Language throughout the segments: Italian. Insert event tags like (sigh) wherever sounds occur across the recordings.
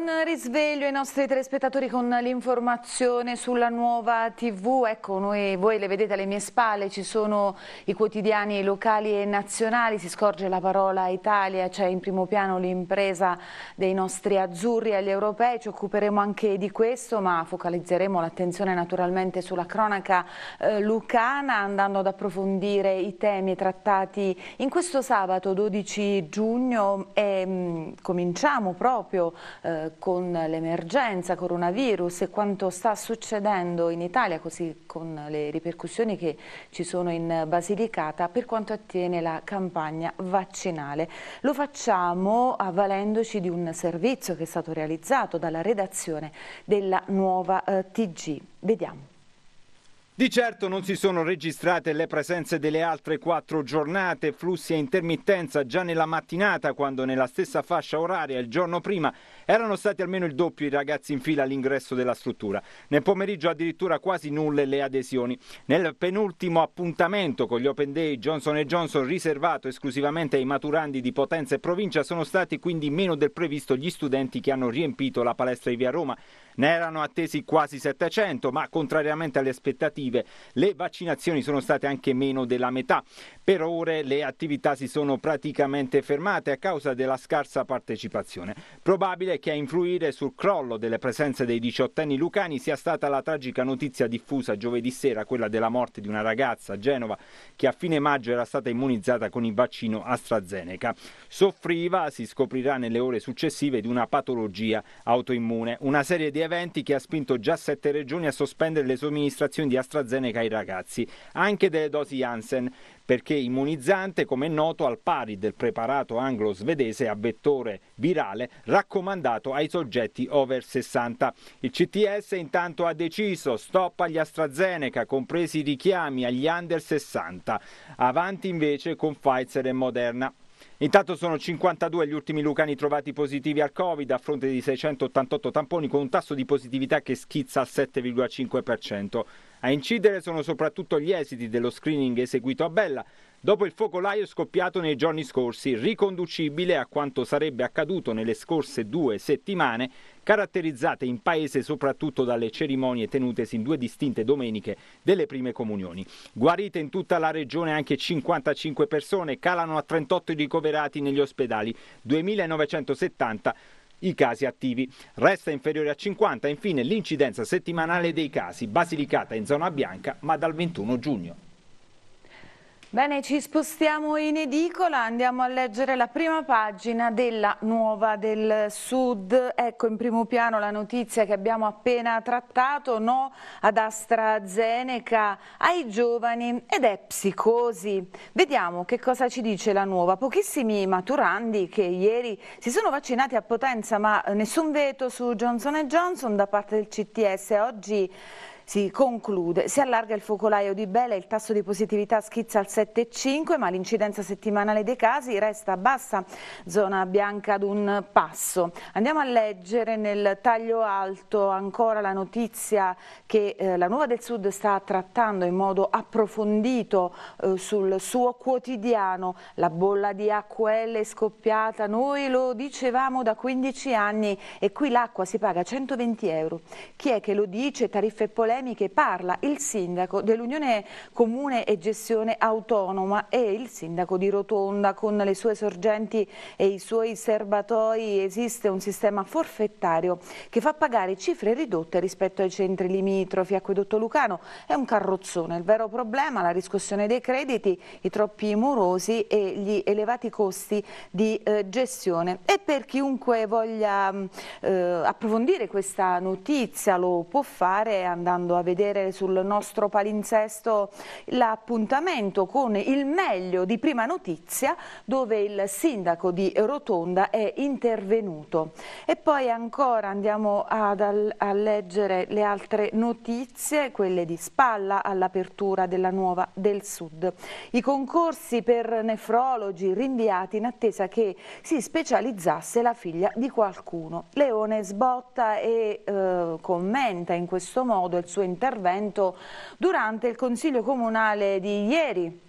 Buon risveglio ai nostri telespettatori con l'informazione sulla nuova TV. Ecco, noi, voi le vedete alle mie spalle, ci sono i quotidiani locali e nazionali, si scorge la parola Italia, c'è cioè in primo piano l'impresa dei nostri azzurri agli europei, ci occuperemo anche di questo, ma focalizzeremo l'attenzione naturalmente sulla cronaca eh, lucana, andando ad approfondire i temi trattati in questo sabato 12 giugno e mh, mm, cominciamo proprio eh, con l'emergenza coronavirus e quanto sta succedendo in Italia, così con le ripercussioni che ci sono in Basilicata per quanto attiene la campagna vaccinale. Lo facciamo avvalendoci di un servizio che è stato realizzato dalla redazione della nuova eh, TG. Vediamo. Di certo non si sono registrate le presenze delle altre quattro giornate, flussi a intermittenza già nella mattinata quando nella stessa fascia oraria il giorno prima erano stati almeno il doppio i ragazzi in fila all'ingresso della struttura. Nel pomeriggio addirittura quasi nulle le adesioni. Nel penultimo appuntamento con gli Open Day Johnson Johnson riservato esclusivamente ai maturandi di Potenza e provincia sono stati quindi meno del previsto gli studenti che hanno riempito la palestra di Via Roma. Ne erano attesi quasi 700, ma contrariamente alle aspettative le vaccinazioni sono state anche meno della metà. Per ore le attività si sono praticamente fermate a causa della scarsa partecipazione. Probabile che a influire sul crollo delle presenze dei diciottenni lucani sia stata la tragica notizia diffusa giovedì sera, quella della morte di una ragazza a Genova che a fine maggio era stata immunizzata con il vaccino AstraZeneca. Soffriva, si scoprirà nelle ore successive, di una patologia autoimmune, una serie di eventi che ha spinto già sette regioni a sospendere le somministrazioni di AstraZeneca ai ragazzi, anche delle dosi Janssen perché immunizzante, come è noto, al pari del preparato anglo-svedese a vettore virale raccomandato ai soggetti over 60. Il CTS intanto ha deciso stop agli AstraZeneca, compresi i richiami agli under 60, avanti invece con Pfizer e Moderna. Intanto sono 52 gli ultimi lucani trovati positivi al Covid a fronte di 688 tamponi con un tasso di positività che schizza al 7,5%. A incidere sono soprattutto gli esiti dello screening eseguito a Bella, dopo il focolaio scoppiato nei giorni scorsi, riconducibile a quanto sarebbe accaduto nelle scorse due settimane, caratterizzate in paese soprattutto dalle cerimonie tenutesi in due distinte domeniche delle prime comunioni. Guarite in tutta la regione anche 55 persone, calano a 38 i ricoverati negli ospedali, 2970 i casi attivi. Resta inferiore a 50 infine l'incidenza settimanale dei casi, Basilicata in zona bianca ma dal 21 giugno. Bene, ci spostiamo in edicola, andiamo a leggere la prima pagina della Nuova del Sud. Ecco in primo piano la notizia che abbiamo appena trattato, no ad AstraZeneca, ai giovani ed è psicosi. Vediamo che cosa ci dice la Nuova. Pochissimi maturandi che ieri si sono vaccinati a potenza ma nessun veto su Johnson Johnson da parte del CTS. Oggi si conclude. Si allarga il focolaio di Bella, il tasso di positività schizza al 7,5 ma l'incidenza settimanale dei casi resta bassa, zona bianca ad un passo. Andiamo a leggere nel taglio alto ancora la notizia che eh, la Nuova del Sud sta trattando in modo approfondito eh, sul suo quotidiano la bolla di AQL è scoppiata, noi lo dicevamo da 15 anni e qui l'acqua si paga 120 euro. Chi è che lo dice? Tariffe polemiche polemiche parla il sindaco dell'Unione Comune e Gestione Autonoma e il sindaco di Rotonda con le sue sorgenti e i suoi serbatoi esiste un sistema forfettario che fa pagare cifre ridotte rispetto ai centri limitrofi. Acquedotto Lucano è un carrozzone, il vero problema la riscossione dei crediti, i troppi morosi e gli elevati costi di eh, gestione. E per chiunque voglia mm, eh, approfondire questa notizia lo può fare andando andando a vedere sul nostro palinsesto l'appuntamento con il meglio di Prima Notizia dove il sindaco di Rotonda è intervenuto. E poi ancora andiamo ad, a leggere le altre notizie, quelle di spalla all'apertura della nuova del Sud. I concorsi per nefrologi rinviati in attesa che si specializzasse la figlia di qualcuno. Leone sbotta e eh, commenta in questo modo il suo suo intervento durante il Consiglio Comunale di ieri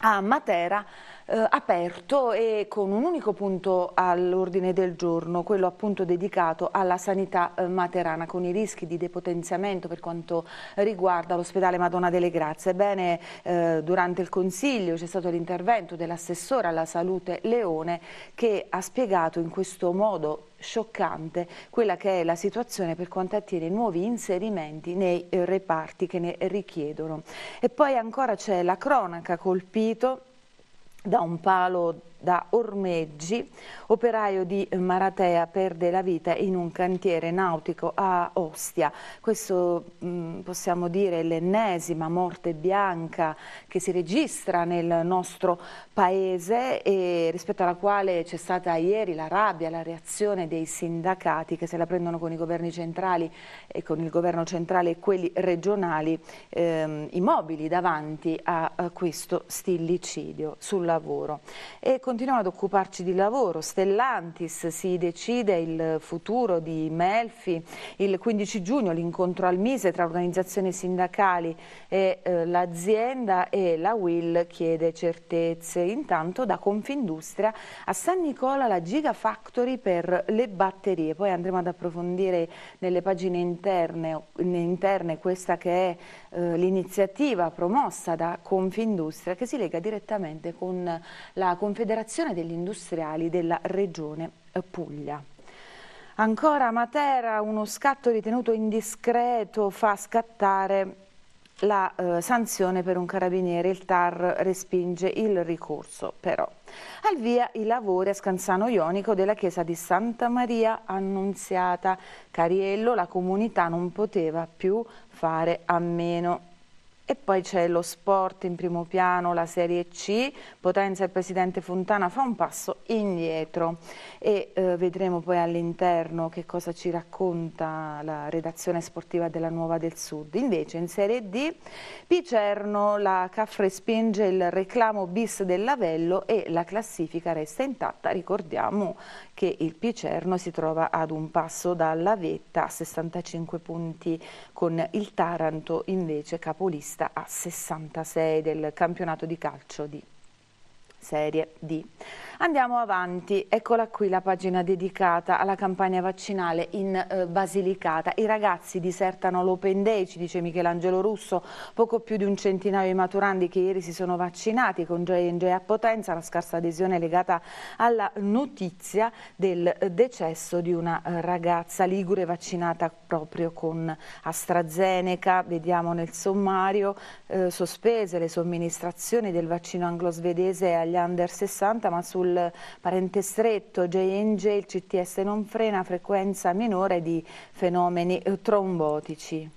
a Matera eh, aperto e con un unico punto all'ordine del giorno, quello appunto dedicato alla sanità eh, materana con i rischi di depotenziamento per quanto riguarda l'ospedale Madonna delle Grazie. Ebbene, eh, durante il Consiglio c'è stato l'intervento dell'assessore alla salute Leone che ha spiegato in questo modo scioccante quella che è la situazione per quanto attiene nuovi inserimenti nei eh, reparti che ne richiedono. E poi ancora c'è la cronaca colpito da un palo da Ormeggi, operaio di Maratea, perde la vita in un cantiere nautico a Ostia. Questo mm, possiamo dire l'ennesima morte bianca che si registra nel nostro paese e rispetto alla quale c'è stata ieri la rabbia, la reazione dei sindacati che se la prendono con i governi centrali e con il governo centrale e quelli regionali ehm, immobili davanti a, a questo stillicidio sul lavoro. E continuiamo ad occuparci di lavoro. Stellantis si decide il futuro di Melfi. Il 15 giugno l'incontro al Mise tra organizzazioni sindacali e eh, l'azienda e la Will chiede certezze. Intanto da Confindustria a San Nicola la Gigafactory per le batterie. Poi andremo ad approfondire nelle pagine interne, interne questa che è eh, l'iniziativa promossa da Confindustria che si lega direttamente con la Confederazione Confederazione degli Industriali della Regione eh, Puglia. Ancora a Matera, uno scatto ritenuto indiscreto fa scattare la eh, sanzione per un carabiniere, il TAR respinge il ricorso però. Al via i lavori a Scanzano Ionico della chiesa di Santa Maria Annunziata. Cariello, la comunità non poteva più fare a meno. E poi c'è lo sport in primo piano, la Serie C, Potenza e Presidente Fontana fa un passo indietro e eh, vedremo poi all'interno che cosa ci racconta la redazione sportiva della Nuova del Sud. Invece in Serie D Picerno la Caffre spinge il reclamo bis dell'Avello e la classifica resta intatta, ricordiamo che il Picerno si trova ad un passo dalla vetta a 65 punti con il Taranto invece capolista finalista a 66 del campionato di calcio di Serie D. Andiamo avanti, eccola qui la pagina dedicata alla campagna vaccinale in eh, Basilicata. I ragazzi disertano l'open day, ci dice Michelangelo Russo, poco più di un centinaio di maturandi che ieri si sono vaccinati con J&J a Potenza, la scarsa adesione è legata alla notizia del decesso di una eh, ragazza ligure vaccinata proprio con AstraZeneca, vediamo nel sommario, eh, sospese le somministrazioni del vaccino anglo-svedese agli under 60 ma sulla Soul, Parente Stretto, J&J, il CTS non frena frequenza minore di fenomeni trombotici.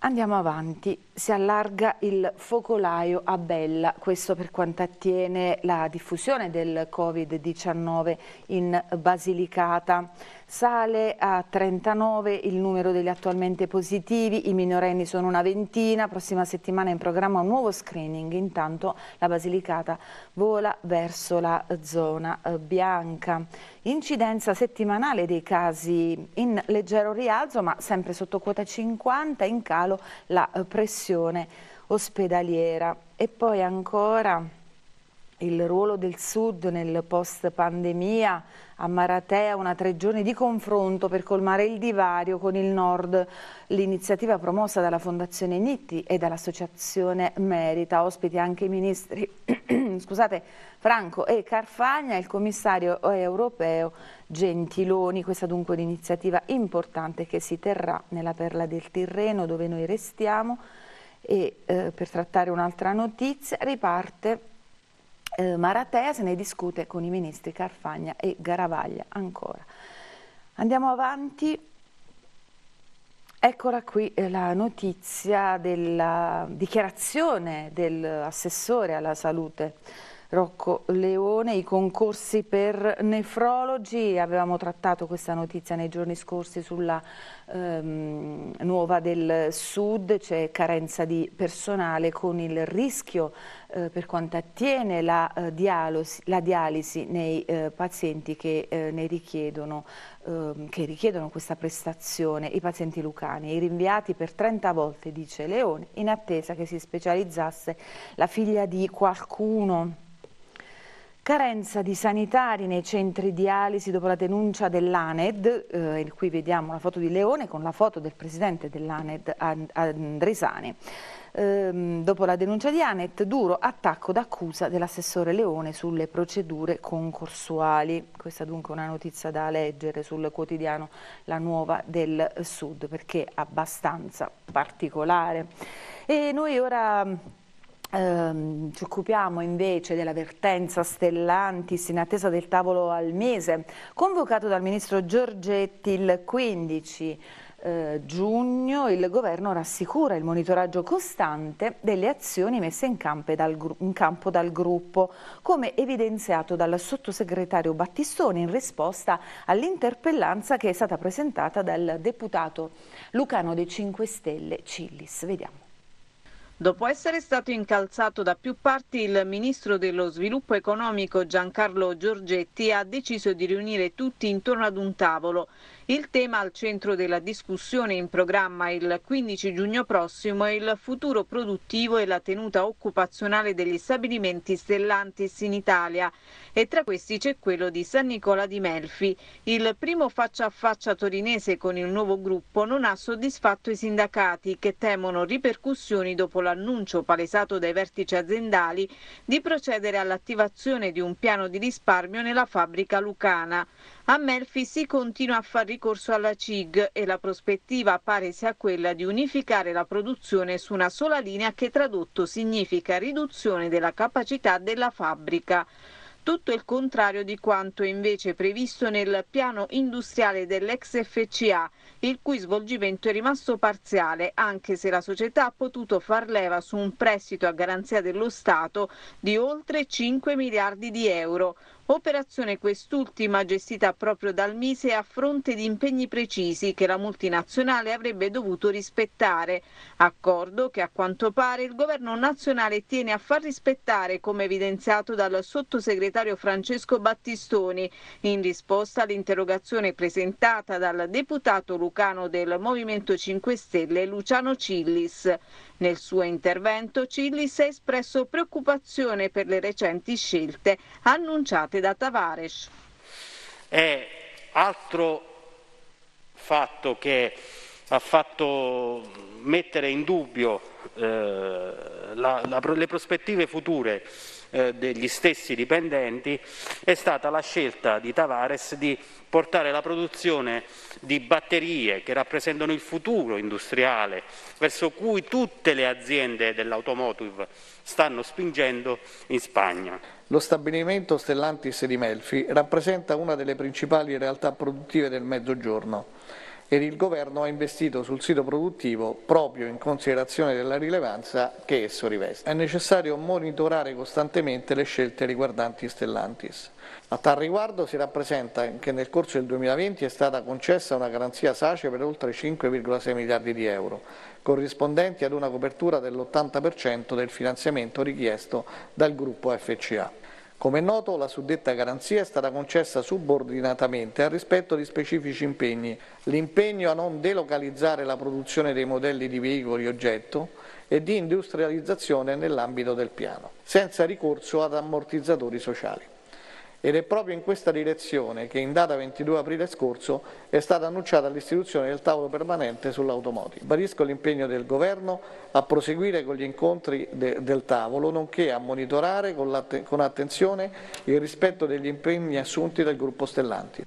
Andiamo avanti, si allarga il focolaio a Bella, questo per quanto attiene la diffusione del Covid-19 in Basilicata. Sale a 39 il numero degli attualmente positivi, i minorenni sono una ventina, prossima settimana in programma un nuovo screening, intanto la Basilicata vola verso la zona eh, bianca. Incidenza settimanale dei casi in leggero rialzo ma sempre sotto quota 50, in calo la eh, pressione ospedaliera. E poi ancora il ruolo del Sud nel post-pandemia. A Maratea una tre giorni di confronto per colmare il divario con il Nord. L'iniziativa promossa dalla Fondazione Nitti e dall'Associazione Merita. Ospiti anche i ministri (clears throat) scusate, Franco e Carfagna e il commissario europeo Gentiloni. Questa dunque è un'iniziativa importante che si terrà nella Perla del Tirreno dove noi restiamo. E eh, per trattare un'altra notizia riparte eh, Maratea se ne discute con i ministri Carfagna e Garavaglia ancora. Andiamo avanti. Eccola qui eh, la notizia della dichiarazione dell'assessore alla salute Rocco Leone, i concorsi per nefrologi, avevamo trattato questa notizia nei giorni scorsi sulla ehm, nuova del sud, c'è carenza di personale con il rischio eh, per quanto attiene la, eh, dialosi, la dialisi nei eh, pazienti che, eh, ne richiedono, ehm, che richiedono questa prestazione, i pazienti lucani, i rinviati per 30 volte, dice Leone, in attesa che si specializzasse la figlia di qualcuno Carenza di sanitari nei centri dialisi dopo la denuncia dell'ANED, eh, qui vediamo la foto di Leone con la foto del presidente dell'ANED Andresani. Eh, dopo la denuncia di Anet, duro attacco d'accusa dell'assessore Leone sulle procedure concorsuali. Questa dunque è una notizia da leggere sul quotidiano La Nuova del Sud perché è abbastanza particolare. E noi ora Ehm, ci occupiamo invece della vertenza Stellantis in attesa del tavolo al mese, convocato dal ministro Giorgetti il 15 eh, giugno il governo rassicura il monitoraggio costante delle azioni messe in, dal, in campo dal gruppo, come evidenziato dal sottosegretario Battistoni in risposta all'interpellanza che è stata presentata dal deputato lucano dei 5 Stelle Cillis. Vediamo. Dopo essere stato incalzato da più parti, il ministro dello sviluppo economico Giancarlo Giorgetti ha deciso di riunire tutti intorno ad un tavolo il tema al centro della discussione in programma il 15 giugno prossimo è il futuro produttivo e la tenuta occupazionale degli stabilimenti Stellantis in Italia e tra questi c'è quello di San Nicola di Melfi. Il primo faccia a faccia torinese con il nuovo gruppo non ha soddisfatto i sindacati che temono ripercussioni dopo l'annuncio palesato dai vertici aziendali di procedere all'attivazione di un piano di risparmio nella fabbrica lucana. A Melfi si continua a far ricorso alla CIG e la prospettiva pare sia quella di unificare la produzione su una sola linea che tradotto significa riduzione della capacità della fabbrica tutto il contrario di quanto invece previsto nel piano industriale dell'ex FCA, il cui svolgimento è rimasto parziale, anche se la società ha potuto far leva su un prestito a garanzia dello Stato di oltre 5 miliardi di euro, Operazione quest'ultima gestita proprio dal Mise a fronte di impegni precisi che la multinazionale avrebbe dovuto rispettare, accordo che a quanto pare il governo nazionale tiene a far rispettare come evidenziato dal sottosegretario Francesco Battistoni in risposta all'interrogazione presentata dal deputato lucano del Movimento 5 Stelle Luciano Cillis. Nel suo intervento Cillis ha espresso preoccupazione per le recenti scelte annunciate parte da Tavares. È altro fatto che ha fatto mettere in dubbio eh, la, la, le prospettive future eh, degli stessi dipendenti, è stata la scelta di Tavares di portare la produzione di batterie che rappresentano il futuro industriale, verso cui tutte le aziende dell'automotive stanno spingendo in Spagna. Lo stabilimento Stellantis di Melfi rappresenta una delle principali realtà produttive del Mezzogiorno ed il governo ha investito sul sito produttivo proprio in considerazione della rilevanza che esso riveste. È necessario monitorare costantemente le scelte riguardanti Stellantis. A tal riguardo si rappresenta che nel corso del 2020 è stata concessa una garanzia SACE per oltre 5,6 miliardi di euro, corrispondenti ad una copertura dell'80% del finanziamento richiesto dal gruppo FCA. Come è noto, la suddetta garanzia è stata concessa subordinatamente al rispetto di specifici impegni. L'impegno a non delocalizzare la produzione dei modelli di veicoli oggetto e di industrializzazione nell'ambito del piano, senza ricorso ad ammortizzatori sociali ed è proprio in questa direzione che in data 22 aprile scorso è stata annunciata l'istituzione del tavolo permanente sull'automotive. Barisco l'impegno del Governo a proseguire con gli incontri de del tavolo, nonché a monitorare con, con attenzione il rispetto degli impegni assunti dal gruppo Stellanti.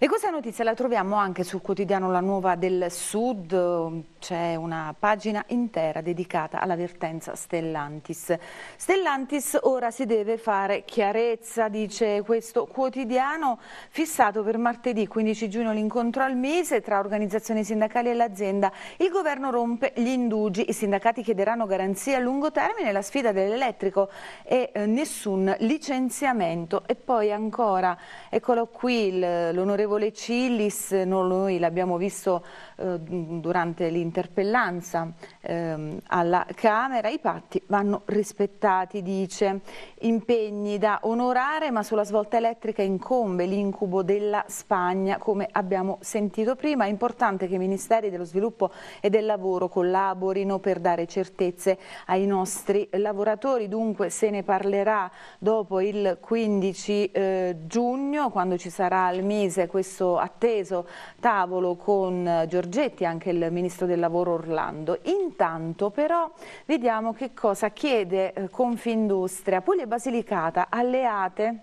E questa notizia la troviamo anche sul quotidiano La Nuova del Sud, c'è una pagina intera dedicata all'avvertenza Stellantis. Stellantis ora si deve fare chiarezza, dice questo quotidiano, fissato per martedì 15 giugno l'incontro al mese tra organizzazioni sindacali e l'azienda. Il governo rompe gli indugi, i sindacati chiederanno garanzie a lungo termine, la sfida dell'elettrico e eh, nessun licenziamento. E poi ancora, eccolo qui l'onorevole l'onorevole Cillis, noi l'abbiamo visto eh, durante l'interpellanza eh, alla Camera, i patti vanno rispettati, dice, impegni da onorare ma sulla svolta elettrica incombe l'incubo della Spagna come abbiamo sentito prima, è importante che i ministeri dello sviluppo e del lavoro collaborino per dare certezze ai nostri lavoratori, dunque se ne parlerà dopo il 15 eh, giugno quando ci sarà al Mise questo atteso tavolo con eh, Giorgetti, anche il Ministro del Lavoro Orlando. Intanto però vediamo che cosa chiede eh, Confindustria, Puglia e Basilicata alleate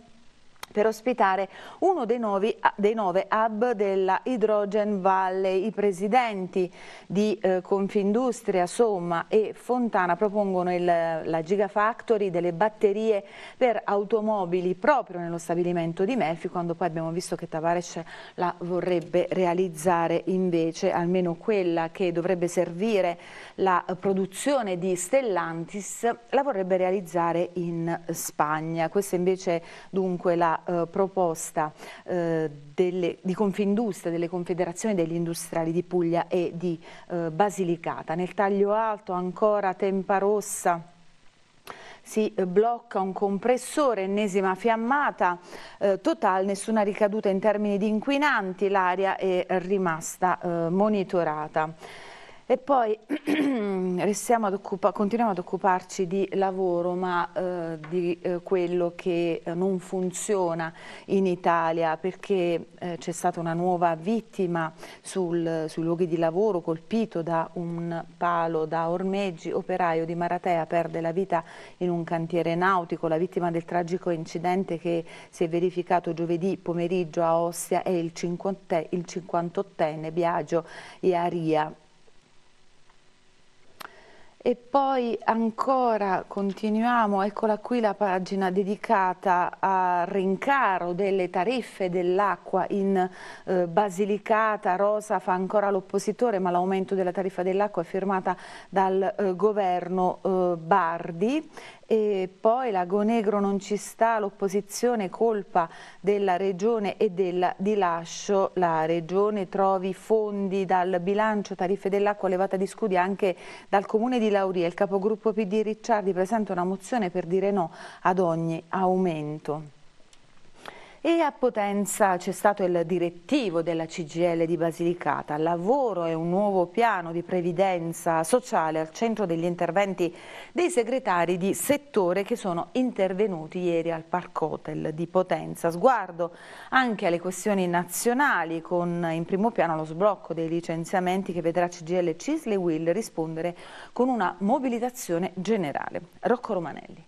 per ospitare uno dei, nuovi, ah, dei nove hub della Hydrogen Valley. I presidenti di eh, Confindustria, Somma e Fontana propongono il, la Gigafactory delle batterie per automobili proprio nello stabilimento di Melfi, quando poi abbiamo visto che Tavares la vorrebbe realizzare invece, almeno quella che dovrebbe servire la produzione di Stellantis, la vorrebbe realizzare in Spagna. Questa invece dunque la eh, proposta eh, delle, di Confindustria, delle Confederazioni degli Industriali di Puglia e di eh, Basilicata. Nel taglio alto ancora Tempa Rossa si eh, blocca un compressore, ennesima fiammata eh, totale, nessuna ricaduta in termini di inquinanti, l'aria è rimasta eh, monitorata. E poi (clears throat) ad occupa, continuiamo ad occuparci di lavoro, ma eh, di eh, quello che eh, non funziona in Italia, perché eh, c'è stata una nuova vittima sul, sui luoghi di lavoro colpito da un palo da ormeggi, operaio di Maratea perde la vita in un cantiere nautico, la vittima del tragico incidente che si è verificato giovedì pomeriggio a Ostia è il, il 58enne Biagio Iaria. E poi ancora continuiamo, eccola qui la pagina dedicata al rincaro delle tariffe dell'acqua in eh, Basilicata. Rosa fa ancora l'oppositore ma l'aumento della tariffa dell'acqua è firmata dal eh, governo eh, Bardi e poi l'Agonegro non ci sta, l'opposizione colpa della regione e del lascio la regione trovi fondi dal bilancio, tariffe dell'acqua, levata di scudi anche dal comune di Lauria, il capogruppo PD Ricciardi presenta una mozione per dire no ad ogni aumento. E a Potenza c'è stato il direttivo della CGL di Basilicata, lavoro e un nuovo piano di previdenza sociale al centro degli interventi dei segretari di settore che sono intervenuti ieri al Park Hotel di Potenza. Sguardo anche alle questioni nazionali con in primo piano lo sblocco dei licenziamenti che vedrà CGL Cisle Will rispondere con una mobilitazione generale. Rocco Romanelli.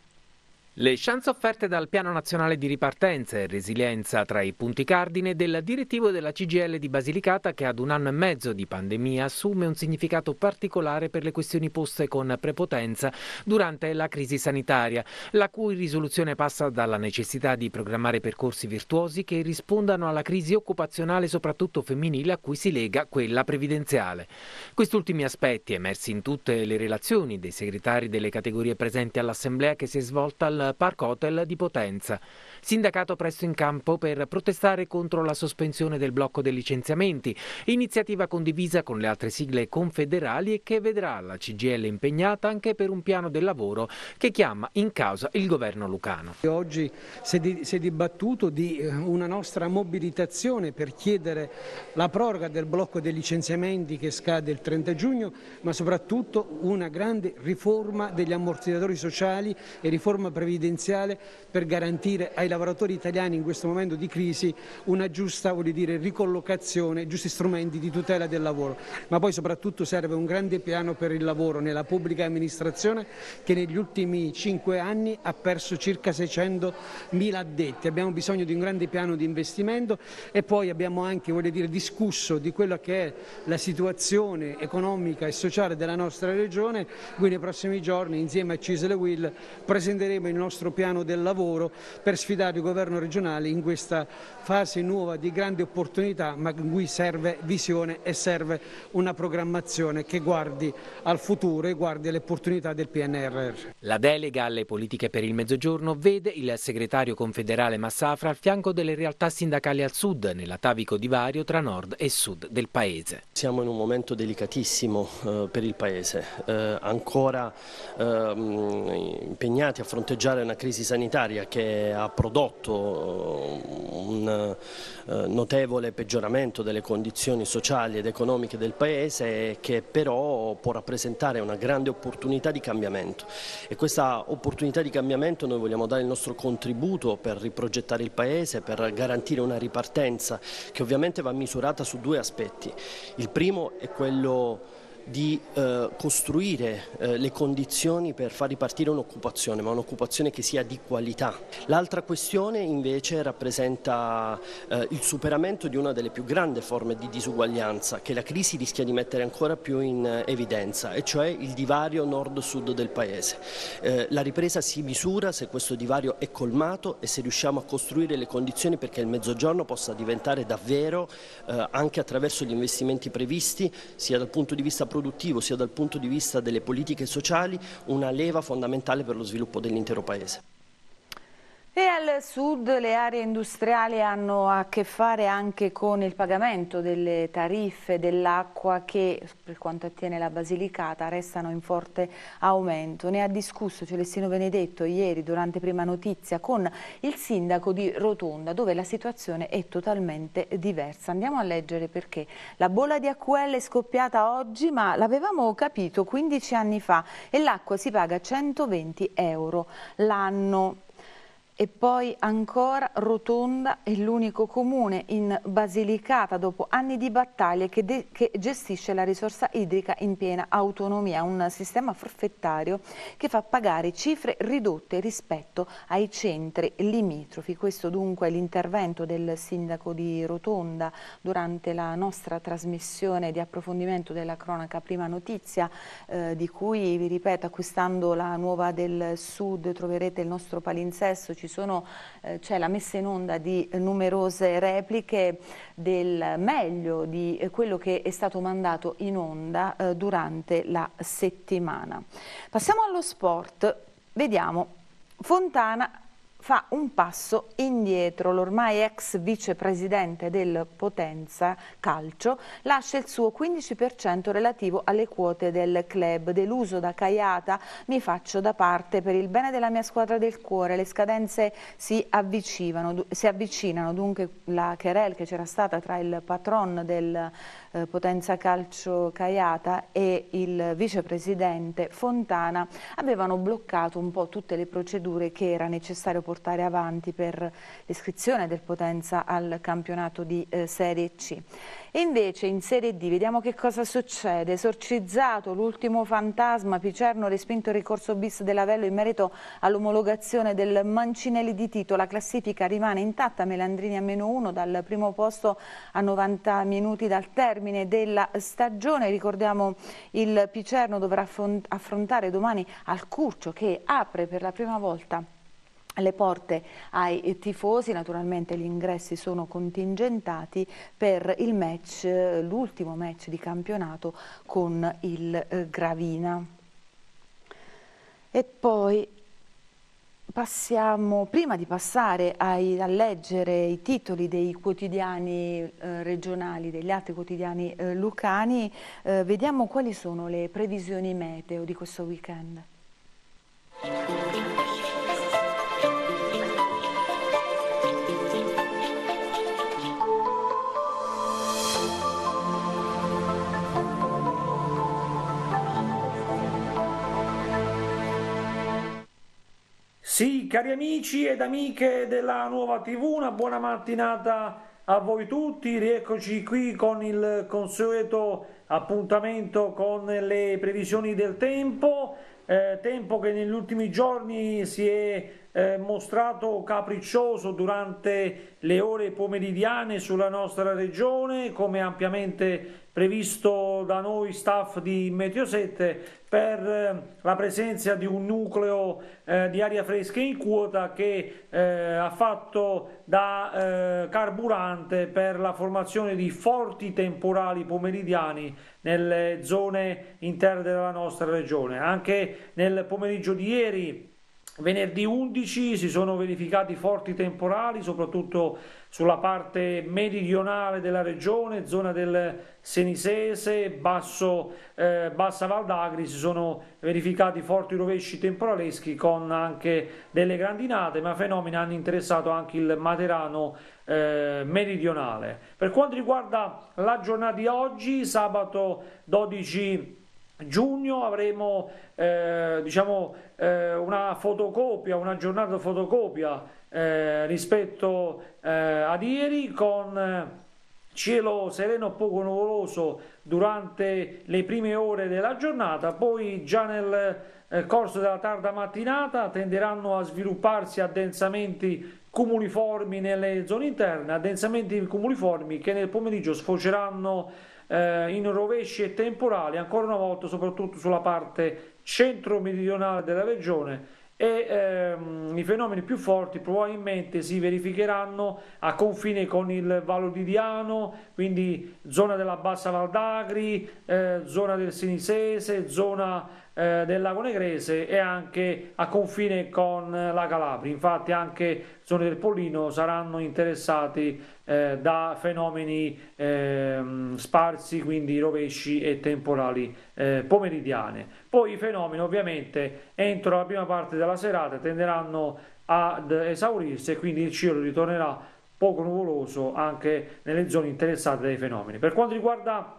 Le chance offerte dal Piano Nazionale di Ripartenza e Resilienza tra i punti cardine del direttivo della CGL di Basilicata che ad un anno e mezzo di pandemia assume un significato particolare per le questioni poste con prepotenza durante la crisi sanitaria, la cui risoluzione passa dalla necessità di programmare percorsi virtuosi che rispondano alla crisi occupazionale soprattutto femminile a cui si lega quella previdenziale. Quest'ultimi aspetti emersi in tutte le relazioni dei segretari delle categorie presenti all'Assemblea che si è svolta al Park Hotel di Potenza sindacato presto in campo per protestare contro la sospensione del blocco dei licenziamenti, iniziativa condivisa con le altre sigle confederali e che vedrà la CGL impegnata anche per un piano del lavoro che chiama in causa il governo lucano. Oggi si è, di, si è dibattuto di eh, una nostra mobilitazione per chiedere la proroga del blocco dei licenziamenti che scade il 30 giugno, ma soprattutto una grande riforma degli ammortizzatori sociali e riforma previdenziale per garantire ai ai lavoratori italiani in questo momento di crisi una giusta dire, ricollocazione, giusti strumenti di tutela del lavoro, ma poi soprattutto serve un grande piano per il lavoro nella pubblica amministrazione che negli ultimi cinque anni ha perso circa 600 mila addetti. Abbiamo bisogno di un grande piano di investimento e poi abbiamo anche dire, discusso di quella che è la situazione economica e sociale della nostra regione, quindi nei prossimi giorni insieme a Cisle Will presenteremo il nostro piano del lavoro per sfidare guidare il governo regionale in questa fase nuova di grande opportunità ma in cui serve visione e serve una programmazione che guardi al futuro e guardi alle opportunità del PNRR. La delega alle politiche per il mezzogiorno vede il segretario confederale Massafra al fianco delle realtà sindacali al sud nell'atavico divario tra nord e sud del paese. Siamo in un momento delicatissimo eh, per il paese, eh, ancora ehm, impegnati a fronteggiare una crisi sanitaria che ha provocato prodotto eh, un eh, notevole peggioramento delle condizioni sociali ed economiche del Paese che però può rappresentare una grande opportunità di cambiamento e questa opportunità di cambiamento noi vogliamo dare il nostro contributo per riprogettare il Paese, per garantire una ripartenza che ovviamente va misurata su due aspetti. Il primo è quello di eh, costruire eh, le condizioni per far ripartire un'occupazione, ma un'occupazione che sia di qualità. L'altra questione invece rappresenta eh, il superamento di una delle più grandi forme di disuguaglianza che la crisi rischia di mettere ancora più in evidenza, e cioè il divario nord-sud del Paese. Eh, la ripresa si misura se questo divario è colmato e se riusciamo a costruire le condizioni perché il Mezzogiorno possa diventare davvero, eh, anche attraverso gli investimenti previsti, sia dal punto di vista produttivo produttivo sia dal punto di vista delle politiche sociali una leva fondamentale per lo sviluppo dell'intero Paese. E al sud le aree industriali hanno a che fare anche con il pagamento delle tariffe dell'acqua che, per quanto attiene la Basilicata, restano in forte aumento. Ne ha discusso Celestino Benedetto ieri durante Prima Notizia con il sindaco di Rotonda, dove la situazione è totalmente diversa. Andiamo a leggere perché la bolla di AQL è scoppiata oggi, ma l'avevamo capito 15 anni fa e l'acqua si paga 120 euro l'anno e poi ancora Rotonda è l'unico comune in Basilicata dopo anni di battaglie che, che, gestisce la risorsa idrica in piena autonomia, un sistema forfettario che fa pagare cifre ridotte rispetto ai centri limitrofi. Questo dunque è l'intervento del sindaco di Rotonda durante la nostra trasmissione di approfondimento della cronaca Prima Notizia eh, di cui vi ripeto acquistando la nuova del Sud troverete il nostro palinsesto, Ci sono, eh, la messa in onda di numerose repliche del meglio di eh, quello che è stato mandato in onda eh, durante la settimana. Passiamo allo sport, vediamo Fontana fa un passo indietro. L'ormai ex vicepresidente del Potenza Calcio lascia il suo 15% relativo alle quote del club. Deluso da Caiata mi faccio da parte per il bene della mia squadra del cuore. Le scadenze si avvicinano, si avvicinano. dunque la querel che c'era stata tra il patron del eh, Potenza Calcio Caiata e il vicepresidente Fontana avevano bloccato un po' tutte le procedure che era necessario portare avanti per l'iscrizione del Potenza al campionato di eh, Serie C. E invece in Serie D vediamo che cosa succede. Esorcizzato l'ultimo fantasma, Picerno respinto il ricorso bis dell'Avello in merito all'omologazione del Mancinelli di Tito. La classifica rimane intatta, Melandrini a meno 1 dal primo posto a 90 minuti dal termine della stagione. Ricordiamo il Picerno dovrà affrontare domani al Curcio che apre per la prima volta le porte ai tifosi, naturalmente gli ingressi sono contingentati per il match, l'ultimo match di campionato con il eh, Gravina. E poi Passiamo, prima di passare ai, a leggere i titoli dei quotidiani eh, regionali, degli altri quotidiani eh, lucani, eh, vediamo quali sono le previsioni meteo di questo weekend. Sì, cari amici ed amiche della nuova TV, una buona mattinata a voi tutti, rieccoci qui con il consueto appuntamento con le previsioni del tempo, eh, tempo che negli ultimi giorni si è eh, mostrato capriccioso durante le ore pomeridiane sulla nostra regione, come ampiamente previsto da noi staff di Meteo 7 per eh, la presenza di un nucleo eh, di aria fresca in quota che eh, ha fatto da eh, carburante per la formazione di forti temporali pomeridiani nelle zone interne della nostra regione. Anche nel pomeriggio di ieri Venerdì 11 si sono verificati forti temporali, soprattutto sulla parte meridionale della regione, zona del Senisese, basso, eh, Bassa Val d'Agri, si sono verificati forti rovesci temporaleschi con anche delle grandinate, ma fenomeni hanno interessato anche il Materano eh, meridionale. Per quanto riguarda la giornata di oggi, sabato 12 giugno avremo eh, diciamo, eh, una fotocopia, una giornata fotocopia eh, rispetto eh, ad ieri con eh, cielo sereno poco nuvoloso durante le prime ore della giornata, poi già nel eh, corso della tarda mattinata tenderanno a svilupparsi addensamenti cumuliformi nelle zone interne, addensamenti cumuliformi che nel pomeriggio sfoceranno eh, in rovesci e temporali, ancora una volta soprattutto sulla parte centro-meridionale della regione e ehm, i fenomeni più forti probabilmente si verificheranno a confine con il di Diano, quindi zona della Bassa Val d'Agri, eh, zona del Sinisese, zona eh, del Lago Negrese e anche a confine con la Calabria. Infatti anche zone del Pollino saranno interessati eh, da fenomeni ehm, sparsi, quindi rovesci e temporali eh, pomeridiane. Poi i fenomeni ovviamente entro la prima parte della serata tenderanno ad esaurirsi e quindi il cielo ritornerà poco nuvoloso anche nelle zone interessate dai fenomeni. Per quanto riguarda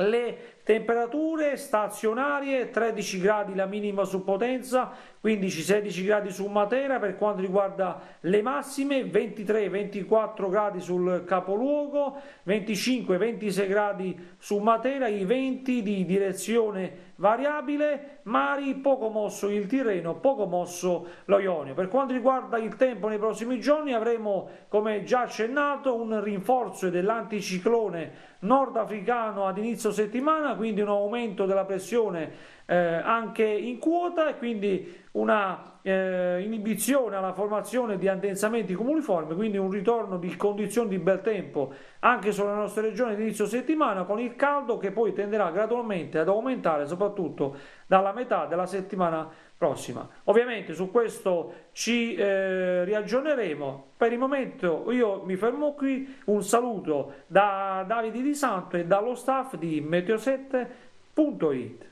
le temperature stazionarie 13 gradi la minima su potenza 15-16 gradi su Matera per quanto riguarda le massime 23-24 gradi sul capoluogo 25-26 gradi su Matera i venti di direzione variabile, mari poco mosso il Tirreno, poco mosso lo Ionio. Per quanto riguarda il tempo nei prossimi giorni avremo, come già accennato, un rinforzo dell'anticiclone nordafricano ad inizio settimana, quindi un aumento della pressione eh, anche in quota e quindi una eh, inibizione alla formazione di addensamenti comuniformi, quindi un ritorno di condizioni di bel tempo anche sulla nostra regione di inizio settimana con il caldo che poi tenderà gradualmente ad aumentare soprattutto dalla metà della settimana prossima. Ovviamente su questo ci eh, riaggiorneremo, per il momento io mi fermo qui, un saluto da Davide Di Santo e dallo staff di Meteosette.it.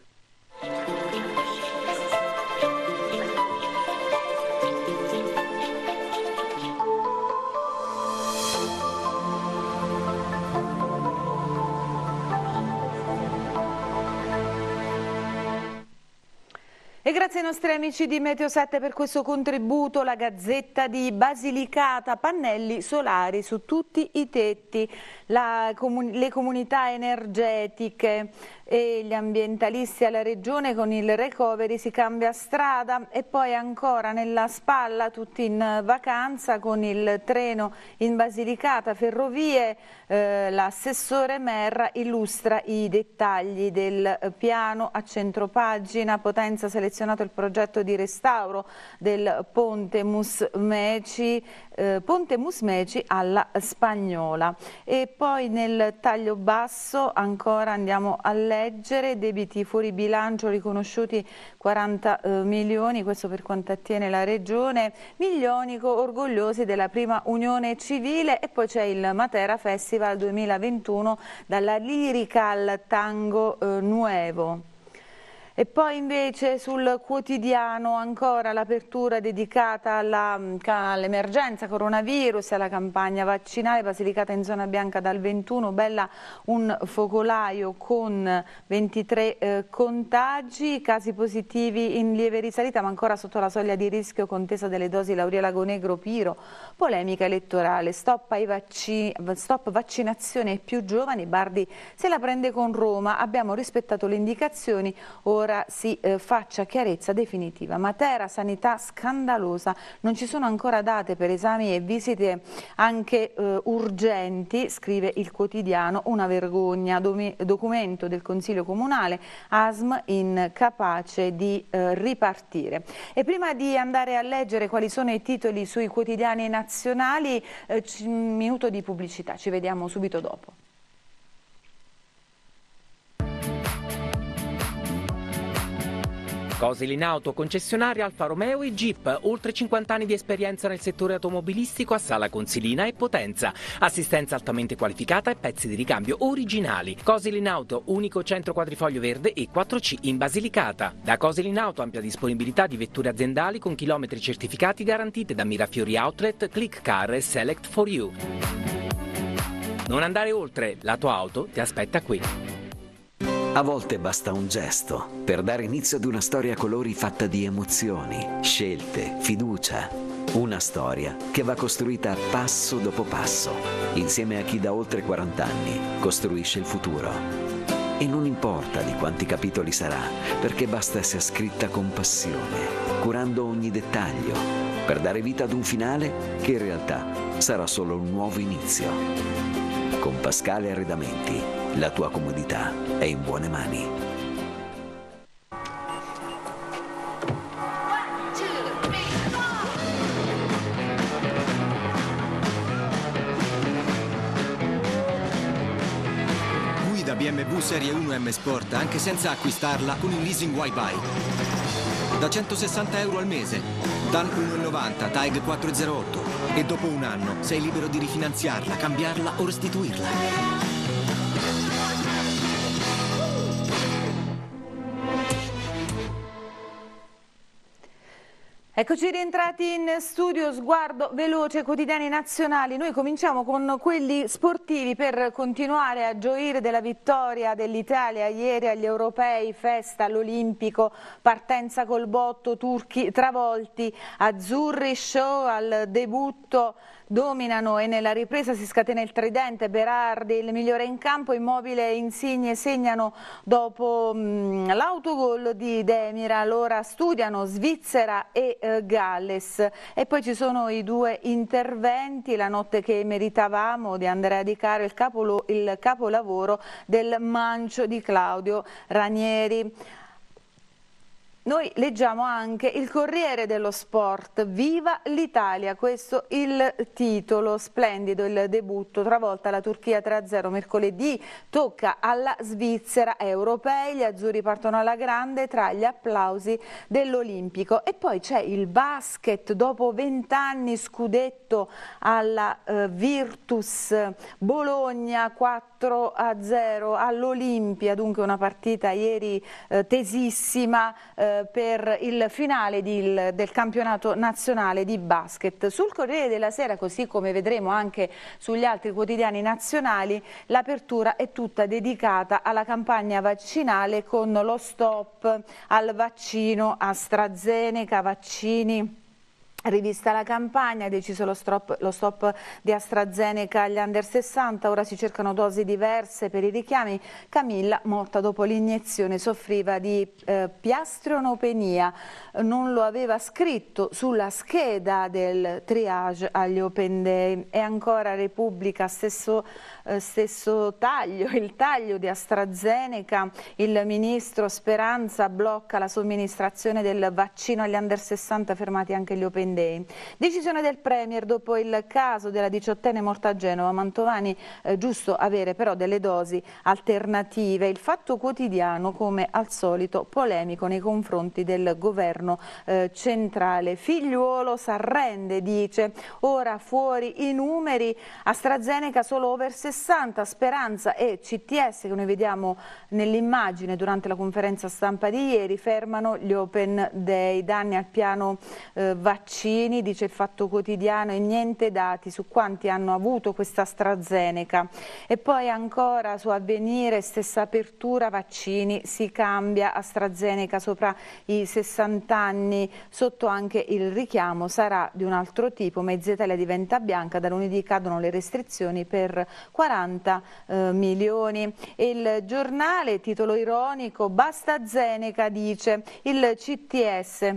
E grazie ai nostri amici di Meteo 7 per questo contributo, la Gazzetta di Basilicata, pannelli solari su tutti i tetti, la, le comunità energetiche, e gli ambientalisti alla regione con il recovery si cambia strada e poi ancora nella spalla tutti in vacanza con il treno in Basilicata, ferrovie, eh, l'assessore Merra illustra i dettagli del piano a centropagina, Potenza ha selezionato il progetto di restauro del ponte Musmeci, eh, ponte Musmeci alla Spagnola e poi nel taglio basso ancora andiamo all'estero leggere, debiti fuori bilancio riconosciuti 40 eh, milioni, questo per quanto attiene la regione, Miglionico orgogliosi della prima unione civile e poi c'è il Matera Festival 2021 dalla lirica al tango eh, nuovo. E poi invece sul quotidiano ancora l'apertura dedicata mm, all'emergenza coronavirus e alla campagna vaccinale Basilicata in zona bianca dal 21, bella un focolaio con 23 eh, contagi, casi positivi in lieve risalita ma ancora sotto la soglia di rischio contesa delle dosi Lauria Lagonegro Piro, polemica elettorale, stop, ai vacci, stop vaccinazione ai più giovani, Bardi se la prende con Roma, abbiamo rispettato le indicazioni, ora allora si eh, faccia chiarezza definitiva. Matera, sanità scandalosa, non ci sono ancora date per esami e visite anche eh, urgenti, scrive il quotidiano, una vergogna, documento del Consiglio Comunale, ASM incapace di eh, ripartire. E prima di andare a leggere quali sono i titoli sui quotidiani nazionali, un eh, minuto di pubblicità, ci vediamo subito dopo. Cosili in auto, concessionaria Alfa Romeo e Jeep, oltre 50 anni di esperienza nel settore automobilistico a Sala Consilina e Potenza, assistenza altamente qualificata e pezzi di ricambio originali. Cosili in auto, unico centro quadrifoglio verde e 4C in Basilicata. Da Cosili in auto ampia disponibilità di vetture aziendali con chilometri certificati garantite da Mirafiori Outlet, Click Car e Select for You. Non andare oltre, la tua auto ti aspetta qui. A volte basta un gesto per dare inizio ad una storia a colori fatta di emozioni, scelte, fiducia. Una storia che va costruita passo dopo passo, insieme a chi da oltre 40 anni costruisce il futuro. E non importa di quanti capitoli sarà, perché basta essere scritta con passione, curando ogni dettaglio, per dare vita ad un finale che in realtà sarà solo un nuovo inizio. Con Pascale Arredamenti la tua comodità è in buone mani. Guida BMW Serie 1 M Sport anche senza acquistarla con il leasing Wi-Fi. Da 160 euro al mese, dal 1,90, TAG 408 e dopo un anno sei libero di rifinanziarla, cambiarla o restituirla. Eccoci rientrati in studio, sguardo veloce, quotidiani nazionali. Noi cominciamo con quelli sportivi per continuare a gioire della vittoria dell'Italia ieri agli europei, festa all'Olimpico, partenza col botto, turchi travolti, azzurri show al debutto dominano e nella ripresa si scatena il tridente, Berardi il migliore in campo, Immobile e Insigne segnano dopo mm, l'autogol di Demira, allora studiano Svizzera e eh, Galles. E poi ci sono i due interventi, La notte che meritavamo di Andrea Di Caro, il, capo, il capolavoro del Mancio di Claudio Ranieri. Noi leggiamo anche il Corriere dello Sport, Viva l'Italia, questo il titolo, splendido il debutto, travolta la Turchia 3-0 mercoledì, tocca alla Svizzera europei, gli azzurri partono alla grande tra gli applausi dell'Olimpico e poi c'è il basket, dopo vent'anni scudetto alla eh, Virtus Bologna 4-0 all'Olimpia, dunque una partita ieri eh, tesissima. Eh, per il finale di, il, del campionato nazionale di basket. Sul Corriere della Sera, così come vedremo anche sugli altri quotidiani nazionali, l'apertura è tutta dedicata alla campagna vaccinale con lo stop al vaccino AstraZeneca, vaccini Rivista la campagna, è deciso lo stop, lo stop, di AstraZeneca agli under 60, ora si cercano dosi diverse per i richiami. Camilla, morta dopo l'iniezione, soffriva di eh, piastronopenia, non lo aveva scritto sulla scheda del triage agli open day. E ancora Repubblica, stesso, eh, stesso taglio, il taglio di AstraZeneca, il ministro Speranza blocca la somministrazione del vaccino agli under 60, fermati anche gli open day Day. Decisione del Premier dopo il caso della diciottenne morta a Genova, Mantovani, eh, giusto avere però delle dosi alternative. Il fatto quotidiano come al solito polemico nei confronti del governo eh, centrale. Figliuolo s'arrende, dice, ora fuori i numeri, AstraZeneca solo over 60, Speranza e CTS che noi vediamo nell'immagine durante la conferenza stampa di ieri fermano gli Open Day, danni al piano eh, vaccino vaccini, dice il Fatto Quotidiano, e niente dati su quanti hanno avuto questa AstraZeneca. E poi ancora su Avvenire, stessa apertura, vaccini, si cambia AstraZeneca sopra i 60 anni, sotto anche il richiamo sarà di un altro tipo, Mezzetalia diventa bianca, da lunedì cadono le restrizioni per 40 eh, milioni. E il giornale, titolo ironico, basta Zeneca dice, il CTS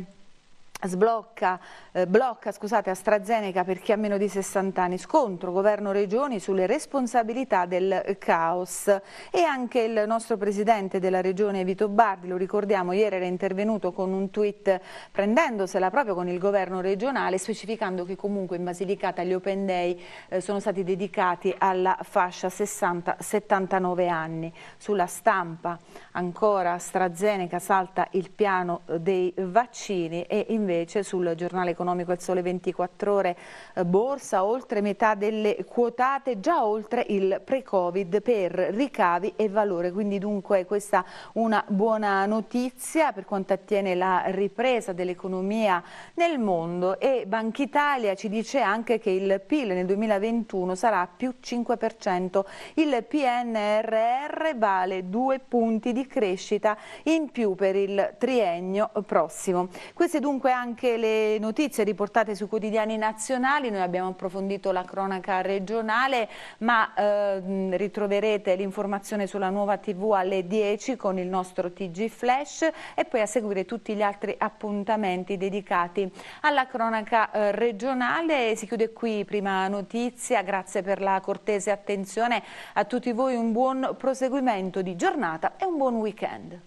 sblocca, eh, blocca scusate, AstraZeneca per chi ha meno di 60 anni, scontro governo-regioni sulle responsabilità del caos e anche il nostro presidente della regione Vito Bardi, lo ricordiamo ieri era intervenuto con un tweet prendendosela proprio con il governo regionale specificando che comunque in Basilicata gli open day eh, sono stati dedicati alla fascia 60-79 anni. Sulla stampa ancora AstraZeneca salta il piano eh, dei vaccini e invece invece sul giornale economico Il Sole 24 Ore eh, Borsa, oltre metà delle quotate, già oltre il pre-Covid per ricavi e valore. Quindi dunque questa una buona notizia per quanto attiene la ripresa dell'economia nel mondo e Banca Italia ci dice anche che il PIL nel 2021 sarà più 5%, il PNRR vale due punti di crescita in più per il triennio prossimo. Queste dunque anche le notizie riportate sui quotidiani nazionali, noi abbiamo approfondito la cronaca regionale, ma eh, ritroverete l'informazione sulla nuova TV alle 10 con il nostro TG Flash e poi a seguire tutti gli altri appuntamenti dedicati alla cronaca eh, regionale. Si chiude qui prima notizia, grazie per la cortese attenzione a tutti voi, un buon proseguimento di giornata e un buon weekend.